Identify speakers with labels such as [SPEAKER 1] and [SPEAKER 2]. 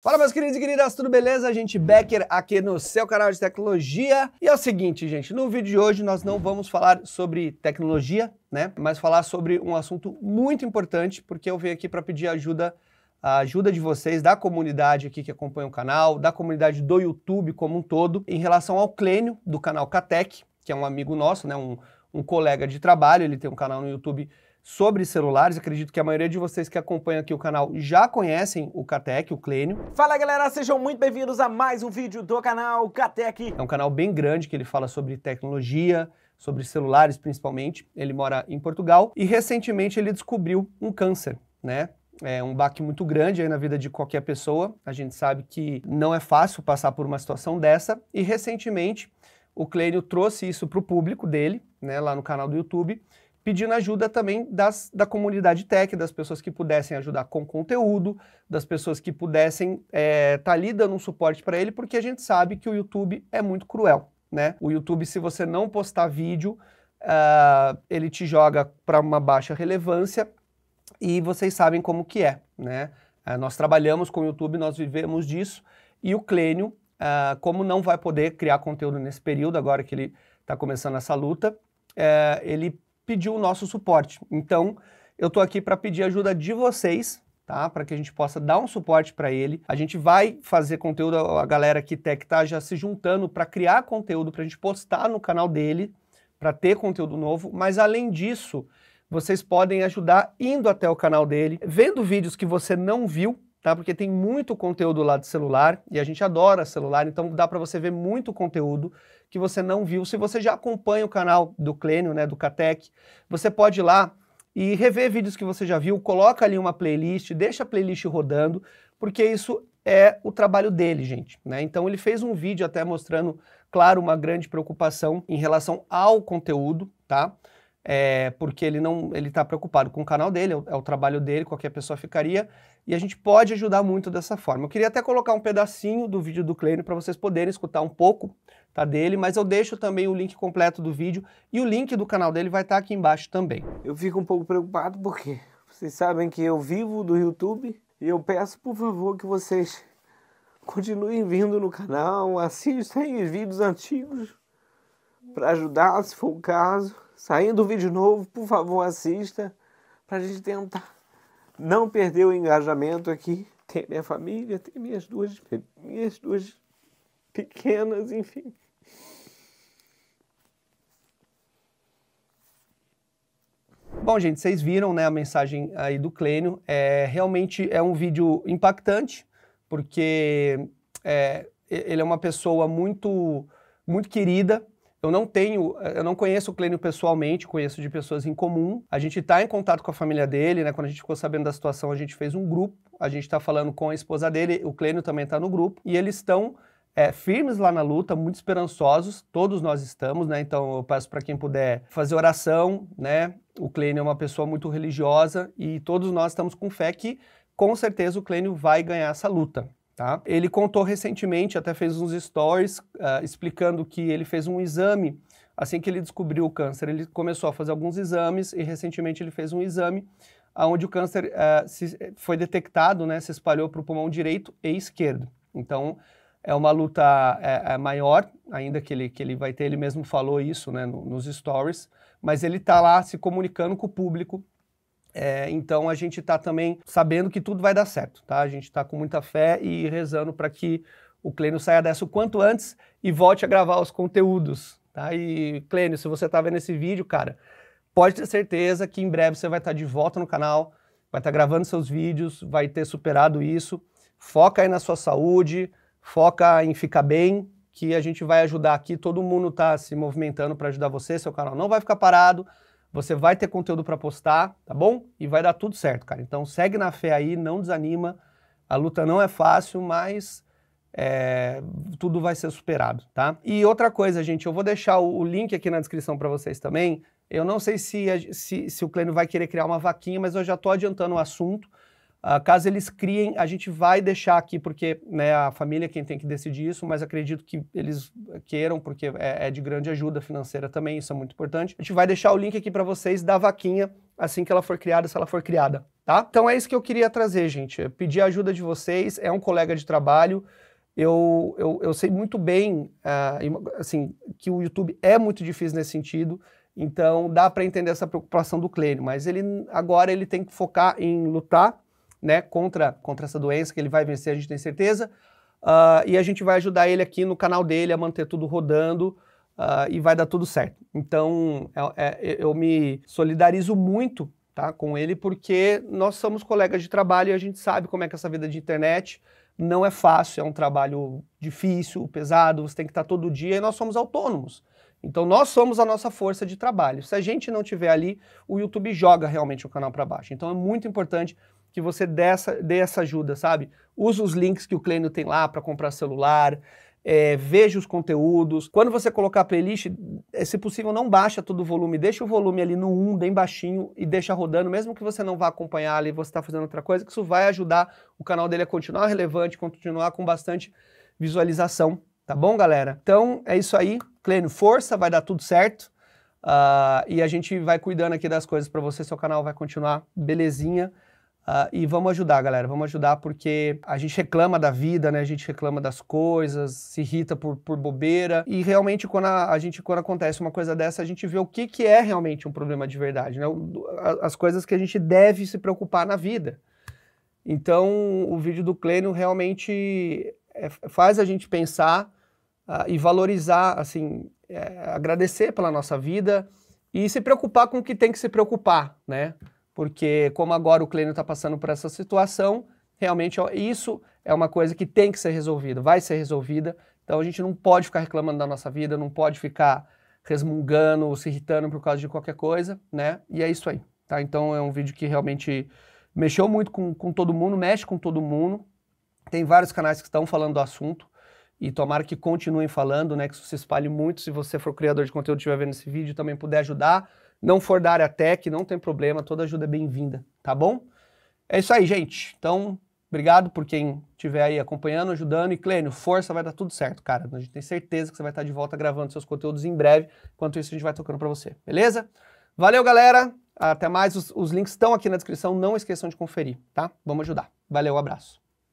[SPEAKER 1] Fala meus queridos e queridas, tudo beleza? A gente Becker aqui no seu canal de tecnologia. E é o seguinte, gente, no vídeo de hoje nós não vamos falar sobre tecnologia, né? Mas falar sobre um assunto muito importante, porque eu venho aqui para pedir ajuda, a ajuda de vocês, da comunidade aqui que acompanha o canal, da comunidade do YouTube como um todo, em relação ao Clênio, do canal Catec, que é um amigo nosso, né? Um, um colega de trabalho, ele tem um canal no YouTube sobre celulares. Acredito que a maioria de vocês que acompanham aqui o canal já conhecem o Catec, o Clênio. Fala galera, sejam muito bem-vindos a mais um vídeo do canal Catec. É um canal bem grande que ele fala sobre tecnologia, sobre celulares principalmente. Ele mora em Portugal e recentemente ele descobriu um câncer, né? É um baque muito grande aí na vida de qualquer pessoa. A gente sabe que não é fácil passar por uma situação dessa. E recentemente o Clênio trouxe isso para o público dele, né, lá no canal do YouTube, pedindo ajuda também das, da comunidade tech, das pessoas que pudessem ajudar com conteúdo, das pessoas que pudessem estar é, tá ali dando um suporte para ele, porque a gente sabe que o YouTube é muito cruel, né? O YouTube, se você não postar vídeo, uh, ele te joga para uma baixa relevância e vocês sabem como que é, né? Uh, nós trabalhamos com o YouTube, nós vivemos disso e o Clênio, uh, como não vai poder criar conteúdo nesse período agora que ele está começando essa luta, eh, ele pediu o nosso suporte. Então, eu estou aqui para pedir ajuda de vocês, tá? Para que a gente possa dar um suporte para ele. A gente vai fazer conteúdo, a galera aqui Tech tá já se juntando para criar conteúdo para a gente postar no canal dele, para ter conteúdo novo, mas além disso, vocês podem ajudar indo até o canal dele, vendo vídeos que você não viu tá? Porque tem muito conteúdo lá de celular e a gente adora celular, então dá para você ver muito conteúdo que você não viu. Se você já acompanha o canal do Clênio, né, do Catec, você pode ir lá e rever vídeos que você já viu, coloca ali uma playlist, deixa a playlist rodando, porque isso é o trabalho dele, gente. Né? Então ele fez um vídeo até mostrando, claro, uma grande preocupação em relação ao conteúdo, tá? é, porque ele não ele está preocupado com o canal dele, é o, é o, trabalho dele, qualquer pessoa ficaria, e a gente pode ajudar muito dessa forma. Eu queria até colocar um pedacinho do vídeo do Kleino para vocês poderem escutar um pouco tá, dele, mas eu deixo também o link completo do vídeo e o link do canal dele vai estar tá aqui embaixo também. Eu fico um pouco preocupado porque vocês sabem que eu vivo do YouTube e eu peço por favor que vocês continuem vindo no canal, assistem os vídeos antigos para ajudar se for o caso Saindo o vídeo novo, por favor, assista para a gente tentar não perder o engajamento aqui. Tem minha família, tem minhas duas, minhas duas pequenas, enfim. Bom, gente, vocês viram né, a mensagem aí do Clênio. É, realmente é um vídeo impactante, porque é, ele é uma pessoa muito, muito querida eu não tenho, eu não conheço o Clênio pessoalmente, conheço de pessoas em comum. A gente está em contato com a família dele, né? Quando a gente ficou sabendo da situação, a gente fez um grupo. A gente está falando com a esposa dele, o Clênio também está no grupo. E eles estão é, firmes lá na luta, muito esperançosos, todos nós estamos, né? Então eu peço para quem puder fazer oração, né? O Clênio é uma pessoa muito religiosa e todos nós estamos com fé que com certeza o Clênio vai ganhar essa luta. Tá? Ele contou recentemente, até fez uns stories uh, explicando que ele fez um exame. Assim que ele descobriu o câncer, ele começou a fazer alguns exames e recentemente ele fez um exame onde o câncer uh, se, foi detectado, né, se espalhou para o pulmão direito e esquerdo. Então, é uma luta é, é maior, ainda que ele, que ele vai ter, ele mesmo falou isso né, no, nos stories, mas ele está lá se comunicando com o público é, então a gente está também sabendo que tudo vai dar certo, tá? A gente está com muita fé e rezando para que o Clênio saia dessa o quanto antes e volte a gravar os conteúdos, tá? E Clênio, se você está vendo esse vídeo, cara, pode ter certeza que em breve você vai estar tá de volta no canal, vai estar tá gravando seus vídeos, vai ter superado isso. Foca aí na sua saúde, foca em ficar bem, que a gente vai ajudar aqui. Todo mundo está se movimentando para ajudar você, seu canal não vai ficar parado. Você vai ter conteúdo para postar, tá bom? E vai dar tudo certo, cara. Então segue na fé aí, não desanima. A luta não é fácil, mas é, tudo vai ser superado, tá? E outra coisa, gente, eu vou deixar o, o link aqui na descrição para vocês também. Eu não sei se, se, se o Clênio vai querer criar uma vaquinha, mas eu já tô adiantando o assunto. Uh, caso eles criem, a gente vai deixar aqui, porque né, a família é quem tem que decidir isso, mas acredito que eles queiram, porque é, é de grande ajuda financeira também, isso é muito importante. A gente vai deixar o link aqui para vocês da vaquinha assim que ela for criada, se ela for criada, tá? Então é isso que eu queria trazer, gente. Pedir a ajuda de vocês, é um colega de trabalho. Eu, eu, eu sei muito bem uh, assim, que o YouTube é muito difícil nesse sentido. Então dá para entender essa preocupação do Clênio, mas ele agora ele tem que focar em lutar né, contra, contra essa doença, que ele vai vencer, a gente tem certeza. Uh, e a gente vai ajudar ele aqui no canal dele a manter tudo rodando uh, e vai dar tudo certo. Então, é, é, eu me solidarizo muito tá, com ele, porque nós somos colegas de trabalho e a gente sabe como é que é essa vida de internet não é fácil, é um trabalho difícil, pesado, você tem que estar todo dia e nós somos autônomos. Então nós somos a nossa força de trabalho. Se a gente não tiver ali, o YouTube joga realmente o canal para baixo. Então é muito importante que você dê essa, dê essa ajuda, sabe? Usa os links que o Clênio tem lá para comprar celular, é, veja os conteúdos. Quando você colocar a playlist, é, se possível, não baixa todo o volume, deixa o volume ali no 1, bem baixinho, e deixa rodando, mesmo que você não vá acompanhar ali, você está fazendo outra coisa, que isso vai ajudar o canal dele a continuar relevante, continuar com bastante visualização, tá bom, galera? Então, é isso aí. Clênio, força, vai dar tudo certo. Uh, e a gente vai cuidando aqui das coisas para você, seu canal vai continuar belezinha. Uh, e vamos ajudar, galera. Vamos ajudar porque a gente reclama da vida, né? A gente reclama das coisas, se irrita por, por bobeira. E realmente, quando a, a gente quando acontece uma coisa dessa, a gente vê o que, que é realmente um problema de verdade, né? As coisas que a gente deve se preocupar na vida. Então, o vídeo do Clênio realmente é, faz a gente pensar uh, e valorizar, assim, é, agradecer pela nossa vida e se preocupar com o que tem que se preocupar, né? porque como agora o Clênio está passando por essa situação, realmente é isso é uma coisa que tem que ser resolvida, vai ser resolvida. Então a gente não pode ficar reclamando da nossa vida, não pode ficar resmungando ou se irritando por causa de qualquer coisa, né? E é isso aí, tá? Então é um vídeo que realmente mexeu muito com, com todo mundo, mexe com todo mundo. Tem vários canais que estão falando do assunto e tomara que continuem falando, né? Que isso se espalhe muito. Se você for criador de conteúdo e estiver vendo esse vídeo, também puder ajudar não for da área tech, não tem problema, toda ajuda é bem-vinda, tá bom? É isso aí, gente. Então, obrigado por quem estiver aí acompanhando, ajudando. E Clênio, força, vai dar tudo certo, cara. A gente tem certeza que você vai estar de volta gravando seus conteúdos em breve. Enquanto isso, a gente vai tocando para você, beleza? Valeu, galera. Até mais. Os, os links estão aqui na descrição. Não esqueçam de conferir, tá? Vamos ajudar. Valeu, um abraço.